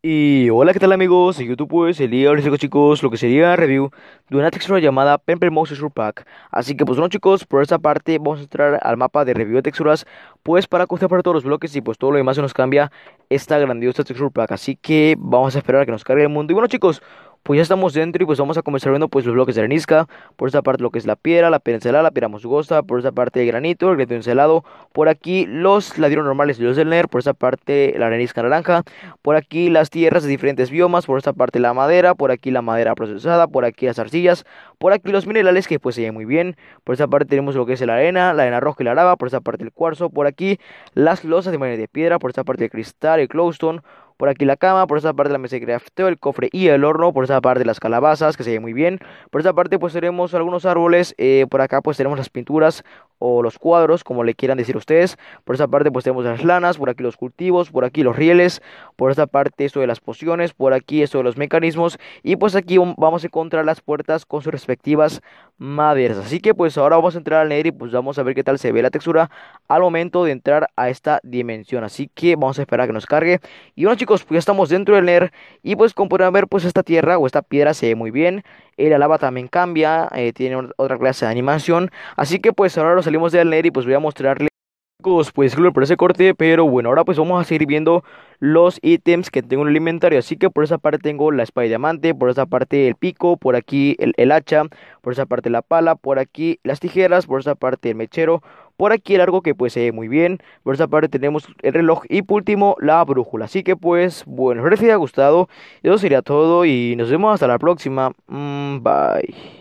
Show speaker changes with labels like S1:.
S1: Y hola, ¿qué tal amigos? En YouTube pues el día les digo chicos lo que sería review de una textura llamada Pemper Texture Pack. Así que pues bueno chicos, por esta parte vamos a entrar al mapa de review de texturas pues para costear para todos los bloques y pues todo lo demás se nos cambia esta grandiosa texture pack. Así que vamos a esperar a que nos cargue el mundo. Y bueno chicos, pues ya estamos dentro y pues vamos a comenzar viendo pues los bloques de arenisca. Por esta parte lo que es la piedra, la piedra encelada, la piedra musgosa. Por esta parte el granito, el granito encelado. Por aquí los ladrillos normales y los del NER. Por esta parte la arenisca naranja. Por aquí las tierras de diferentes biomas. Por esta parte la madera. Por aquí la madera procesada. Por aquí las arcillas. Por aquí los minerales que pues se llevan muy bien. Por esta parte tenemos lo que es la arena, la arena roja y la lava. Por esta parte el cuarzo. Por aquí las losas de manera de piedra. Por esta parte el cristal, el clowstone por aquí la cama, por esa parte la mesa de crafteo, el cofre y el horno. Por esa parte las calabazas, que se ve muy bien. Por esa parte pues tenemos algunos árboles. Eh, por acá pues tenemos las pinturas o los cuadros, como le quieran decir ustedes. Por esta parte pues tenemos las lanas, por aquí los cultivos, por aquí los rieles, por esta parte esto de las pociones, por aquí esto de los mecanismos y pues aquí vamos a encontrar las puertas con sus respectivas maderas. Así que pues ahora vamos a entrar al Nether y pues vamos a ver qué tal se ve la textura al momento de entrar a esta dimensión. Así que vamos a esperar a que nos cargue. Y bueno chicos, pues ya estamos dentro del Nether y pues como podrán ver pues esta tierra o esta piedra se ve muy bien. El Alaba también cambia, eh, tiene otra clase de animación. Así que pues ahora lo salimos de Alner y pues voy a mostrarle pues por ese corte, pero bueno, ahora pues vamos a seguir viendo los ítems que tengo en el inventario. Así que por esa parte tengo la espada de diamante, por esa parte el pico, por aquí el hacha, por esa parte la pala, por aquí las tijeras, por esa parte el mechero, por aquí el arco que pues se ve muy bien. Por esta parte tenemos el reloj y por último la brújula. Así que pues bueno, espero que les haya gustado. Eso sería todo y nos vemos hasta la próxima. Mm, bye.